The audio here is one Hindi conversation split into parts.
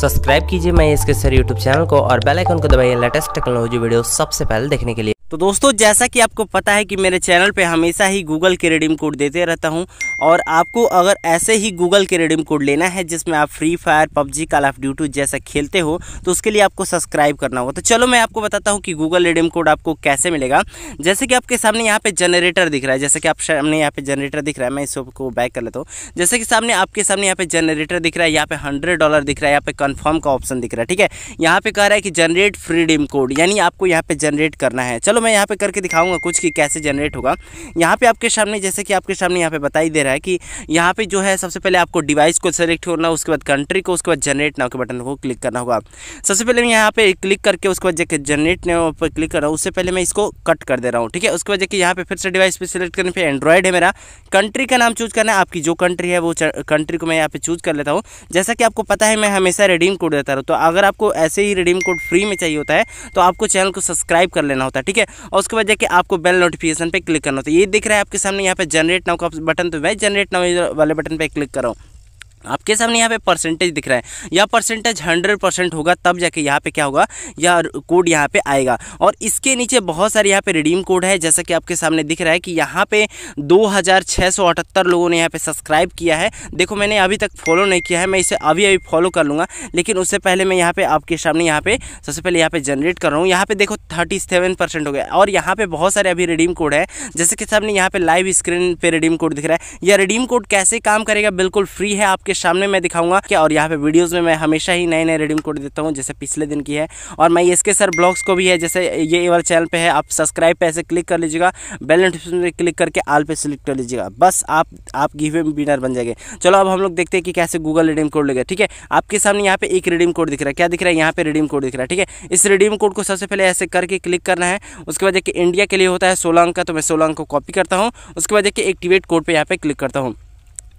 सब्सक्राइब कीजिए मैं इसके सर यूट्यूब चैनल को और बेलाइकन को दबाइए लेटेस्ट टेक्नोलॉजी वीडियो सबसे पहले देखने के लिए तो दोस्तों जैसा कि आपको पता है कि मेरे चैनल पे हमेशा ही गूगल के रिडीम कोड देते रहता हूँ और आपको अगर ऐसे ही गूगल के रिडीम कोड लेना है जिसमें आप Free Fire PUBG Call of Duty जैसा खेलते हो तो उसके लिए आपको सब्सक्राइब करना होगा तो चलो मैं आपको बताता हूँ कि गूगल रिडीम कोड आपको कैसे मिलेगा जैसे कि आपके सामने यहाँ पर जनरेटर दिख रहा है जैसे कि आप सामने यहाँ पर जनरेटर दिख रहा है मैं इस को बैक कर लेता हूँ जैसे कि सामने आपके सामने यहाँ पर जनरेटर दिख रहा है यहाँ पर हंड्रेड डॉलर दिख रहा है यहाँ पर कन्फर्म का ऑप्शन दिख रहा है ठीक है यहाँ पर कह रहा है कि जनरेट फ्री रिडीम कोड यानी आपको यहाँ पर जनरेट करना है चलो चलो तो मैं यहाँ पे करके दिखाऊंगा कुछ कि कैसे जनरेट होगा यहाँ पे आपके सामने जैसे कि आपके सामने यहाँ पे बताई दे रहा है कि यहाँ पे जो है सबसे पहले आपको डिवाइस को सेलेक्ट करना उसके बाद कंट्री को उसके बाद जनरेट नाव के बटन को क्लिक करना होगा सबसे पहले मैं यहाँ पे क्लिक करके उसके बाद जनरेट ने पर क्लिक कर रहा हूँ उससे पहले मैं इसको कट कर दे रहा हूँ ठीक है उसके बाद जैसे यहाँ पे फिर से डिवाइस पर सिलेक्ट करने फिर एंड्रॉइड है मेरा कंट्री का नाम चूज करना है आपकी जो कंट्री है वो कंट्री को मैं यहाँ पे चूज कर लेता हूँ जैसा कि आपको पता है मैं हमेशा रिडीम कोड देता हूँ तो अगर आपको ऐसे ही रिडीम कोड फ्री में चाहिए होता है तो आपको चैनल को सब्सक्राइब कर लेना होता है ठीक है और उसके बाद जाके आपको बेल नोटिफिकेशन पर क्लिक करना होता है ये दिख रहा है आपके सामने यहाँ पर जनरेट नाउ का बटन तो मैं जनरेट नाउ वाले बटन पर क्लिक कर रहा हूँ आपके सामने यहाँ पे परसेंटेज दिख रहा है यह परसेंटेज हंड्रेड परसेंट होगा तब जाके यहाँ पे क्या होगा यह कोड यहाँ पे आएगा और इसके नीचे बहुत सारे यहाँ पे रिडीम कोड है जैसा कि आपके सामने दिख रहा है कि यहाँ पे 2678 लोगों ने यहाँ पे सब्सक्राइब किया है देखो मैंने अभी तक फॉलो नहीं किया है मैं इसे अभी अभी फॉलो कर लूँगा लेकिन उससे पहले मैं यहाँ पर आपके सामने यहाँ पर सबसे पहले यहाँ पर जनरेट कर रहा हूँ यहाँ पर देखो थर्टी हो गया और यहाँ पर बहुत सारे अभी रिडीम कोड है जैसे कि सामने यहाँ पर लाइव स्क्रीन पर रिडीम कोड दिख रहा है यह रिडीम कोड कैसे काम करेगा बिल्कुल फ्री है आपके आपके सामने मैं दिखाऊंगा क्या और यहाँ पे वीडियोज़ में मैं हमेशा ही नए नए रिडीम कोड देता हूँ जैसे पिछले दिन की है और मैं इसके सर ब्लॉग्स को भी है जैसे ये वाले चैनल पर है आप सब्सक्राइब पे ऐसे क्लिक कर लीजिएगा बेल नोटिफिकेशन पर क्लिक करके आल पे सिलेक्ट कर लीजिएगा बस आप आप गिवे विनर बन जाएंगे चलो अब हम लोग देखते हैं कि कैसे गूगल रिडीम कोड लेगा ठीक है आपके सामने यहाँ पे एक रिडीम कोड दिख रहा है क्या दिख रहा है यहाँ पे रिडीम कोड दिख रहा है ठीक है इस रिडीम कोड को सबसे पहले ऐसे करके क्लिक करना है उसके बाद देखिए इंडिया के लिए होता है सोलह अंक का तो मैं सोलह अंक को कॉपी करता हूँ उसके बाद देखिए एक्टिवेट कोड पर यहाँ पे क्लिक करता हूँ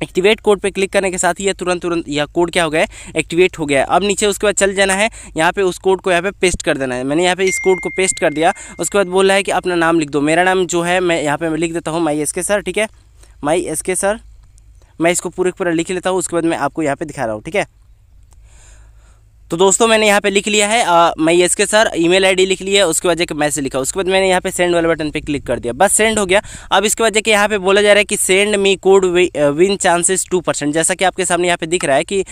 एक्टिवेट कोड पे क्लिक करने के साथ ही ये तुरंत तुरंत यह कोड क्या हो गया है एक्टिवेट हो गया है अब नीचे उसके बाद चल जाना है यहाँ पे उस कोड को यहाँ पे पेस्ट कर देना है मैंने यहाँ पे इस कोड को पेस्ट कर दिया उसके बाद बोल रहा है कि अपना नाम लिख दो मेरा नाम जो है मैं यहाँ पे लिख देता हूँ माई एस के सर ठीक है माई एस के सर मैं इसको पूरे पूरा लिख लेता हूँ उसके बाद मैं आपको यहाँ पर दिखा रहा हूँ ठीक है तो दोस्तों मैंने यहाँ पे लिख लिया है आ, मैं एस के सर ईमेल आईडी लिख लिया है उसके बाद एक मैसेज लिखा उसके बाद मैंने यहाँ पे सेंड वाले बटन पे क्लिक कर दिया बस सेंड हो गया अब इसके बाद जाके यहाँ पे बोला जा रहा है कि send me code win chances two percent जैसा कि आपके सामने यहाँ पे दिख रहा है कि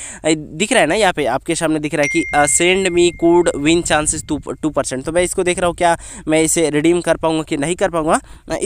दिख रहा है ना यहाँ पे आपके सामने दिख रहा है कि send me code win chances two two percent तो मैं इसको देख रहा हूँ क्या मैं इसे रिडीम कर पाऊँगा कि नहीं कर पाऊँगा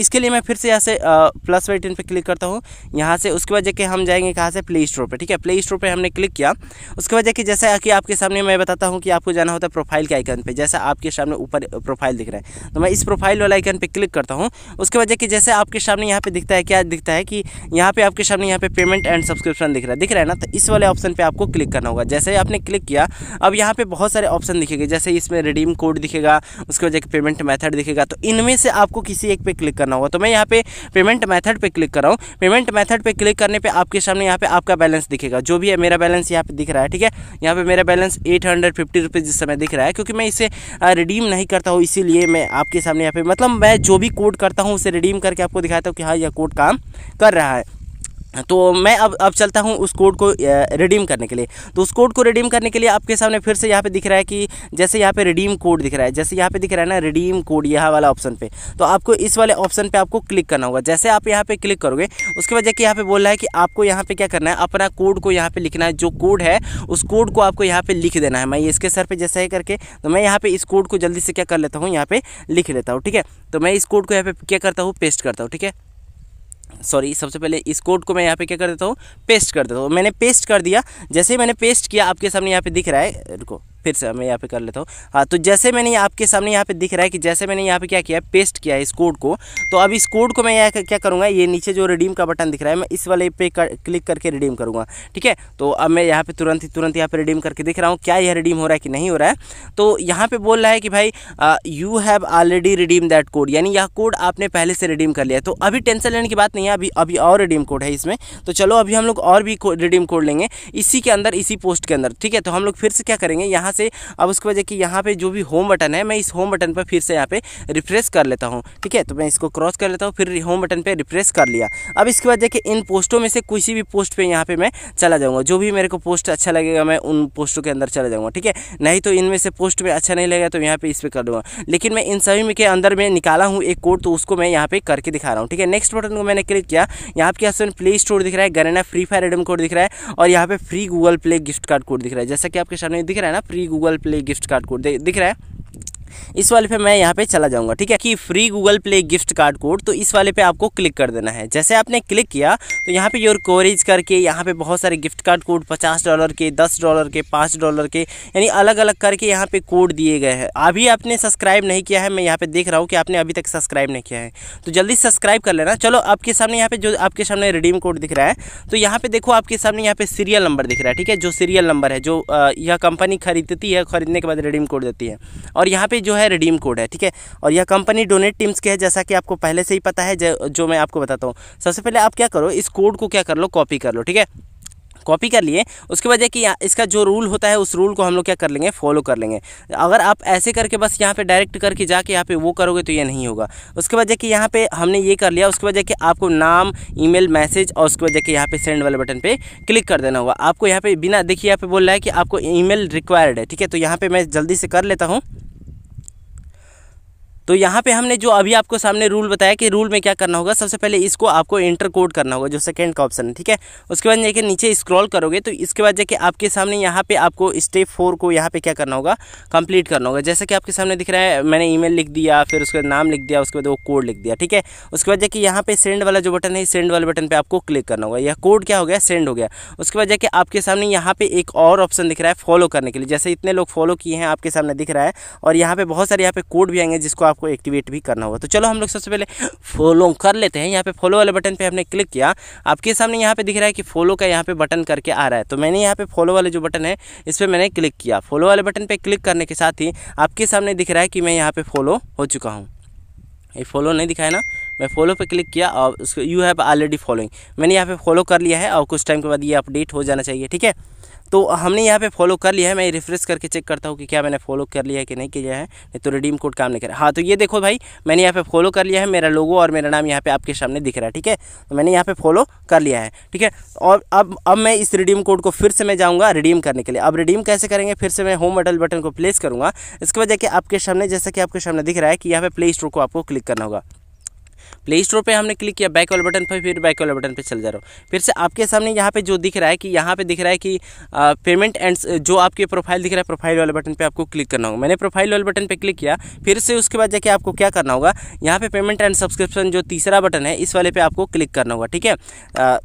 इसके लिए मैं फिर से यहाँ से प्लस बटन पर क्लिक करता हूँ यहाँ से उसके बाद जाके हम जाएंगे कहाँ से प्ले स्टोर पर ठीक है प्ले स्टोर पर हमने क्लिक किया उसके बाद जाके जैसा कि आपके सामने मैं बताता हूँ कि आपको जाना होता है प्रोफाइल के आइकन पर जैसा आपके सामने ऊपर प्रोफाइल दिख रहा है तो मैं इस प्रोफाइल वाला आइकन पर क्लिक करता हूँ उसके बाद देखिए जैसे आपके सामने यहाँ पर दिखता है क्या दिखता है कि यहाँ पर आपके सामने यहाँ पे पेमेंट एंड सब्सक्रिप्शन दिख रहा है दिख रहा है ना तो इस वाले ऑप्शन पर आपको क्लिक करना होगा जैसे ही आपने क्लिक किया अब यहाँ पर बहुत सारे ऑप्शन दिखेगा जैसे इसमें रिडीम कोड दिखेगा उसके बाद पेमेंट मैथड दिखेगा तो इनमें से आपको किसी एक पे क्लिक करना होगा तो मैं यहाँ पे पेमेंट मैथड पर क्लिक कर रहा हूँ पेमेंट मैथड पर क्लिक करने पर आपके सामने यहाँ पे आपका बैलेंस दिखेगा जो भी है मेरा बैलेंस यहाँ पे दिख रहा है ठीक है यहाँ पे मेरा balance eight hundred fifty rupees इस समय दिख रहा है क्योंकि मैं इसे रिडीम नहीं करता हूँ इसीलिए मैं आपके सामने यहाँ पे मतलब मैं जो भी कोड करता हूँ उसे रिडीम करके आपको दिखाता हूँ कि हाँ यह कोड काम कर रहा है तो मैं अब अब चलता हूँ उस कोड को रिडीम करने के लिए तो उस कोड को रिडीम करने के लिए आपके सामने फिर से यहाँ पे दिख रहा है कि जैसे यहाँ पे रिडीम कोड दिख रहा है जैसे यहाँ पे दिख रहा है ना रिडीम कोड यहाँ वाला ऑप्शन पे तो आपको इस वाले ऑप्शन पे आपको क्लिक करना होगा जैसे आप यहाँ पे क्लिक करोगे उसके बाद जैसे यहाँ पर बोल रहा है कि आपको यहाँ पर क्या करना है अपना कोड को यहाँ पर लिखना है जो कोड है उस कोड को आपको यहाँ पर लिख देना है मैं इसके सर पर जैसे ही करके तो मैं यहाँ पे इस कोड को जल्दी से क्या कर लेता हूँ यहाँ पर लिख लेता हूँ ठीक है तो मैं इस कोड को यहाँ पे क्या करता हूँ पेस्ट करता हूँ ठीक है सॉरी सबसे पहले इस कोड को मैं यहाँ पे क्या कर देता हूँ पेस्ट कर देता हूँ मैंने पेस्ट कर दिया जैसे ही मैंने पेस्ट किया आपके सामने यहाँ पे दिख रहा है रुको फिर से मैं यहाँ पे कर लेता हूँ हाँ तो जैसे मैंने आपके सामने यहाँ पे दिख रहा है कि जैसे मैंने यहाँ पे क्या किया पेस्ट किया है इस कोड को तो अब इस कोड को मैं यहाँ क्या करूँगा ये नीचे जो रिडीम का बटन दिख रहा है मैं इस वाले पे कर, क्लिक करके रिडीम करूँगा ठीक है तो अब मैं यहाँ पर तुरंत ही तुरंत यहाँ पर रिडीम करके दिख रहा हूँ क्या यह रिडीम हो रहा है कि नहीं हो रहा है तो यहाँ पर बोल रहा है कि भाई you have already redeem that code यानी यह कोड आपने पहले से रिडीम कर लिया तो अभी टेंशन लेने की बात नहीं है अभी अभी और रिडीम कोड है इसमें तो चलो अभी हम लोग और भी रिडीम कोड लेंगे इसी के अंदर इसी पोस्ट के अंदर ठीक है तो हम लोग फिर से क्या करेंगे यहाँ यहाँ से अब उसके बाद देखिए यहाँ पे जो भी होम बटन है मैं इस होम बटन पर फिर से यहाँ पे रिफ्रेश कर लेता हूँ ठीक है तो मैं इसको क्रॉस कर लेता हूँ फिर होम बटन पर रिफ्रेश कर लिया अब इसके बाद देखिए इन पोस्टों में से किसी भी पोस्ट पर यहाँ पर मैं चला जाऊँगा जो भी मेरे को पोस्ट अच्छा लगेगा मैं उन पोस्टों के अंदर चला जाऊँगा ठीक है नहीं तो इनमें से पोस्ट में अच्छा नहीं लगेगा तो यहाँ पर इस पर कर दूँगा लेकिन मैं इन सभी के अंदर मैं निकाला हूँ एक कोड तो उसको मैं यहाँ पर करके दिखा रहा हूँ ठीक है नेक्स्ट बटन को मैंने क्लिक किया यहाँ पे आसमान प्ले स्टोर दिख रहा है गरेना फ्री फायर एडम कोड दिख रहा है और यहाँ पे free Google play gift card code दिख रहा है जैसा कि आपके सामने दिख रहा है ना free Google play gift card code दिख रहा है इस वाले पे मैं यहाँ पे चला जाऊँगा ठीक है कि free Google play gift card code तो इस वाले पे आपको क्लिक कर देना है जैसे आपने क्लिक किया तो यहाँ पे योर कोरेज करके यहाँ पे बहुत सारे गिफ्ट कार्ड कोड पचास डॉलर के दस डॉलर के पाँच डॉलर के यानी अलग अलग करके यहाँ पे कोड दिए गए हैं अभी आपने सब्सक्राइब नहीं किया है मैं यहाँ पे देख रहा हूँ कि आपने अभी तक सब्सक्राइब नहीं किया है तो जल्दी सब्सक्राइब कर लेना चलो आपके सामने यहाँ पे जो आपके सामने रिडीम कोड दिख रहा है तो यहाँ पे देखो आपके सामने यहाँ पे सीरियल नंबर दिख रहा है ठीक है जो सीरियल नंबर है जो यह कंपनी खरीदती है खरीदने के बाद रिडीम कोड देती है और यहाँ पे जो है रिडीम कोड है ठीक है और यह कंपनी डोनेट टीम्स के है जैसा कि आपको पहले से ही पता है जो मैं आपको बताता हूँ सबसे पहले आप क्या करो इस कोड को क्या कर लो कॉपी कर लो ठीक है कॉपी कर लिए उसके बाद कि इसका जो रूल होता है उस रूल को हम लोग क्या कर लेंगे फॉलो कर लेंगे अगर आप ऐसे करके बस यहाँ पे डायरेक्ट करके जाके यहाँ पे वो करोगे तो ये नहीं होगा उसके बाद कि यहाँ पे हमने ये कर लिया उसके बाद कि आपको नाम ईमेल मैसेज और उसके बाद कि यहाँ पे सेंड वाले बटन पर क्लिक कर देना होगा आपको यहाँ पे बिना देखिए यहाँ पे बोल रहा है कि आपको ई रिक्वायर्ड है ठीक है तो यहाँ पे मैं जल्दी से कर लेता हूँ तो यहाँ पे हमने जो अभी आपको सामने रूल बताया कि रूल में क्या करना होगा सबसे पहले इसको आपको इंटर कोड करना होगा जो सेकंड का ऑप्शन है ठीक है उसके बाद जाके नीचे स्क्रॉल करोगे तो इसके बाद जाके आपके सामने यहाँ पे आपको स्टेप फोर को यहाँ पे क्या करना होगा कंप्लीट करना होगा जैसे कि आपके सामने दिख रहा है मैंने ई लिख दिया फिर उसके बाद नाम लिख दिया उसके बाद वो कोड लिख दिया ठीक है उसके बाद जाके यहाँ पे सेंड वाला जो बटन है सेंड वाले बटन पर आपको क्लिक करना होगा यह कोड क्या हो गया सेंड हो गया उसके बाद जाके आपके सामने यहाँ पे एक और ऑप्शन दिख रहा है फॉलो करने के लिए जैसे इतने लोग फॉलो किए हैं आपके सामने दिख रहा है और यहाँ पे बहुत सारे यहाँ पे कोड भी आएंगे जिसको आपको एक्टिवेट भी करना होगा तो चलो हम लोग सबसे पहले फॉलो कर लेते हैं यहाँ पे फॉलो वाले बटन पे हमने क्लिक किया आपके सामने यहाँ पे दिख रहा है कि फॉलो का यहाँ पे बटन करके आ रहा है तो मैंने यहाँ पे फॉलो वाले जो बटन है इस पर मैंने क्लिक किया फॉलो वाले बटन पर क्लिक करने के साथ ही आपके सामने दिख रहा है कि मैं यहाँ पर फॉलो हो चुका हूँ ये फॉलो नहीं दिखाया ना मैं फॉलो पे क्लिक किया और उसको यू हैव ऑलरेडी फॉलोइंग मैंने यहाँ पे फॉलो कर लिया है और कुछ टाइम के बाद ये अपडेट हो जाना चाहिए ठीक है तो हमने यहाँ पे फॉलो कर लिया है मैं रिफ्रेश करके चेक करता हूँ कि क्या मैंने फॉलो कर लिया है कि नहीं किया है नहीं तो रिडीम कोड काम नहीं कर रहा हाँ तो ये देखो भाई मैंने यहाँ पे फॉलो कर लिया है मेरा लोगो और मेरा नाम यहाँ पे आपके सामने दिख रहा है ठीक है तो मैंने यहाँ पे फॉलो कर लिया है ठीक है और अब अब मैं इस रिडीम कोड को फिर से मैं जाऊँगा रिडीम करने के लिए अब रिडीम कैसे करेंगे फिर से मैं होम अटल बटन को प्लेस करूँगा इसके बाद जाके आपके सामने जैसा कि आपके सामने दिख रहा है कि यहाँ पे प्ले स्टोर को आपको क्लिक करना होगा प्ले स्टोर पर हमने क्लिक किया बैक वाले बटन पर फिर बैक वाले बटन पर चल जा रहा हूँ फिर से आपके सामने यहाँ पर जो दिख रहा है कि यहाँ पर दिख रहा है कि पेमेंट एंड जो आपके प्रोफाइल दिख रहा है प्रोफाइल वाले बटन पर आपको क्लिक करना होगा मैंने प्रोफाइल वाले बटन पर क्लिक किया फिर से उसके बाद जाके आपको क्या करना होगा यहाँ पर पेमेंट एंड सब्सक्रिप्शन जो तीसरा बटन है इस वाले पर आपको क्लिक करना होगा ठीक है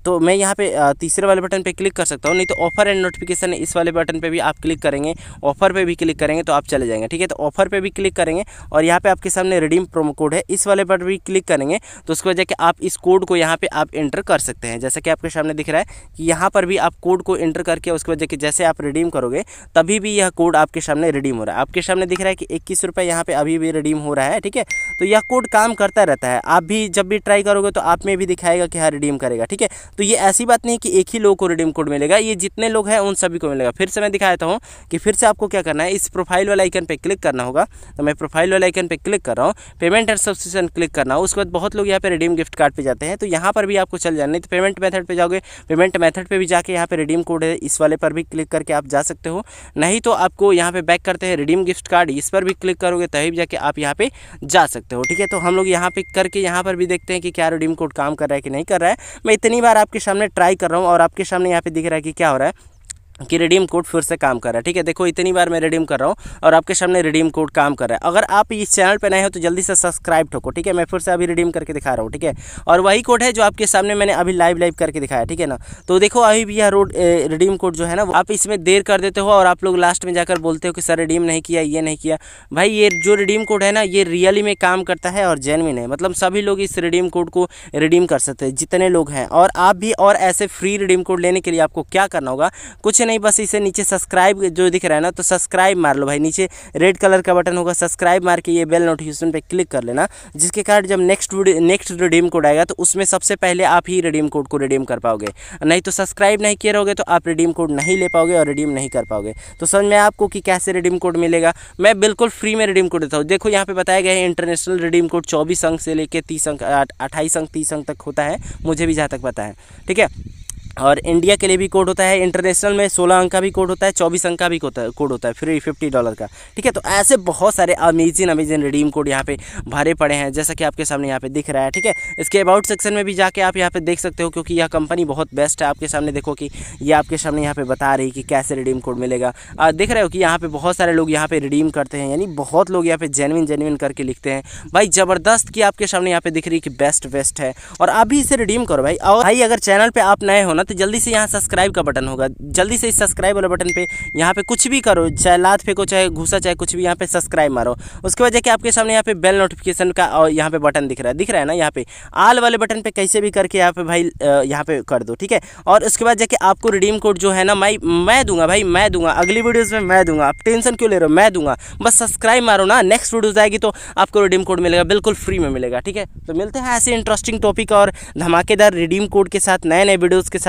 तो मैं यहाँ पर तीसरे वाले बटन पर क्लिक कर सकता हूँ नहीं तो ऑफर एंड नोटिफिकेशन इस वाले बटन पर भी आप क्लिक करेंगे ऑफर पर भी क्लिक करेंगे तो आप चले जाएंगे ठीक है तो ऑफर पर भी क्लिक करेंगे और यहाँ पर आपके सामने रिडीम प्रोमो कोड है इस वाले पर भी क्लिक करेंगे तो उसकी वजह कि आप इस कोड को यहाँ पे आप इंटर कर सकते हैं जैसे कि आपके सामने दिख रहा है कि यहाँ पर भी आप कोड को इंटर करके उसकी वजह कि जैसे आप रिडीम करोगे तभी भी यह कोड आपके सामने रिडीम हो रहा है आपके सामने दिख रहा है कि इक्कीस रुपये यहाँ पर अभी भी रिडीम हो रहा है ठीक है तो यह कोड काम करता रहता है आप भी जब भी ट्राई करोगे तो आप में भी दिखाएगा कि हाँ रिडीम करेगा ठीक है तो ये ऐसी बात नहीं कि एक ही लोग को रिडीम कोड मिलेगा ये जितने लोग हैं उन सभी को मिलेगा फिर से मैं दिखा देता हूँ कि फिर से आपको क्या करना है इस प्रोफाइल वाला आइकन पर क्लिक करना होगा तो मैं प्रोफाइल वाला आइकन पर क्लिक कर रहा हूँ पेमेंट एंड सब्सक्रिप्शन क्लिक करना उसके बाद बहुत लोग यहाँ पे रिडीम गिफ्ट कार्ड पे जाते हैं तो यहाँ पर भी आपको चल जाना नहीं तो पेमेंट मेथड पे जाओगे पेमेंट मेथड पे भी जाके यहाँ पे रिडीम कोड है इस वाले पर भी क्लिक करके आप जा सकते हो नहीं तो आपको यहाँ पे बैक करते हैं रिडीम गिफ्ट कार्ड इस पर भी क्लिक करोगे तभी जाके आप यहाँ पे जा सकते हो ठीक है तो हम लोग यहाँ पे करके यहाँ पर भी देखते हैं कि क्या रिडीम कोड काम कर रहा है कि नहीं कर रहा है मैं इतनी बार आपके सामने ट्राई कर रहा हूँ और आपके सामने यहाँ पे दिख रहा है कि क्या हो रहा है कि रिडीम कोड फिर से काम कर रहा है ठीक है देखो इतनी बार मैं रिडीम कर रहा हूँ और आपके सामने रिडीम कोड काम कर रहा है अगर आप इस चैनल पर नए हो तो जल्दी से सब्सक्राइब ठोको ठीक है मैं फिर से अभी रिडीम करके दिखा रहा हूँ ठीक है और वही कोड है जो आपके सामने मैंने अभी लाइव लाइव करके दिखाया ठीक है ना तो देखो अभी भी यह रोड रिडीम कोड जो है ना आप इसमें देर कर देते हो और आप लोग लास्ट में जाकर बोलते हो कि सर रिडीम नहीं किया ये नहीं किया भाई ये जो रिडीम कोड है ना ये रियली में काम करता है और जेनविन है मतलब सभी लोग इस रिडीम कोड को रिडीम कर सकते हैं जितने लोग हैं और आप भी और ऐसे फ्री रिडीम कोड लेने के लिए आपको क्या करना होगा कुछ नहीं बस इसे नीचे सब्सक्राइब जो दिख रहा है ना तो सब्सक्राइब मार लो भाई नीचे रेड कलर का बटन होगा सब्सक्राइब मार के ये बेल नोटिफिकेशन पर क्लिक कर लेना जिसके कारण जब नेक्स्ट नेक्स्ट रिडीम कोड आएगा तो उसमें सबसे पहले आप ही रिडीम कोड को रिडीम कर पाओगे नहीं तो सब्सक्राइब नहीं किए रहोगे तो आप रिडीम कोड नहीं ले पाओगे और रिडीम नहीं कर पाओगे तो समझ में आपको कि कैसे रिडीम कोड मिलेगा मैं बिल्कुल फ्री में रिडीम कोड देता हूँ देखो यहाँ पे बताया गया है इंटरनेशनल रिडीम कोड चौबीस अंक से लेकर तीस अंक अट्ठाईस अंक तीस अंक तक होता है मुझे भी जहाँ तक पता है ठीक है और इंडिया के लिए भी कोड होता है इंटरनेशनल में सोलह अंक का भी कोड होता है चौबीस अंक का भी कोड होता है फ्री फिफ्टी डॉलर का ठीक है तो ऐसे बहुत सारे अमेजिंग अमेजिंग रिडीम कोड यहाँ पे भरे पड़े हैं जैसा कि आपके सामने यहाँ पे दिख रहा है ठीक है इसके अबाउट सेक्शन में भी जाके आप यहाँ पे देख सकते हो क्योंकि यह कंपनी बहुत बेस्ट है आपके सामने देखो कि ये आपके सामने यहाँ पे बता रही कि कैसे रिडीम कोड मिलेगा आ, देख रहे हो कि यहाँ पे बहुत सारे लोग यहाँ पे रिडीम करते हैं यानी बहुत लोग यहाँ पे जेनविन जेनविन करके लिखते हैं भाई ज़बरदस्त की आपके सामने यहाँ पे दिख रही कि बेस्ट बेस्ट है और आप भी इसे रिडीम करो भाई और भाई अगर चैनल पर आप नए हो ना तो जल्दी से यहाँ सब्सक्राइब का बटन होगा जल्दी से इस सब्सक्राइब वाले बटन पे यहाँ पे कुछ भी करो चाहे लात फेंको चाहे घुसा चाहे कुछ भी यहाँ पे सब्सक्राइब मारो उसके बाद जाके आपके सामने यहाँ पे बेल नोटिफिकेशन का और यहाँ पे बटन दिख रहा है दिख रहा है ना यहाँ पे आल वाले बटन पर कैसे भी करके यहाँ पे भाई यहाँ पे कर दो ठीक है और उसके बाद जाके आपको रिडीम कोड जो है ना मैं मैं दूंगा भाई मैं दूंगा अगली वीडियोज़ में मैं दूंगा आप टेंशन क्यों ले रहे हो मैं दूंगा बस सब्सक्राइब मारो ना नेक्स्ट वीडियोज़ आएगी तो आपको रिडीम कोड मिलेगा बिल्कुल फ्री में मिलेगा ठीक है तो मिलते हैं ऐसे इंटरेस्टिंग टॉपिक और धमाकेदार रिडीम कोड के साथ नए नए वीडियोस के साथ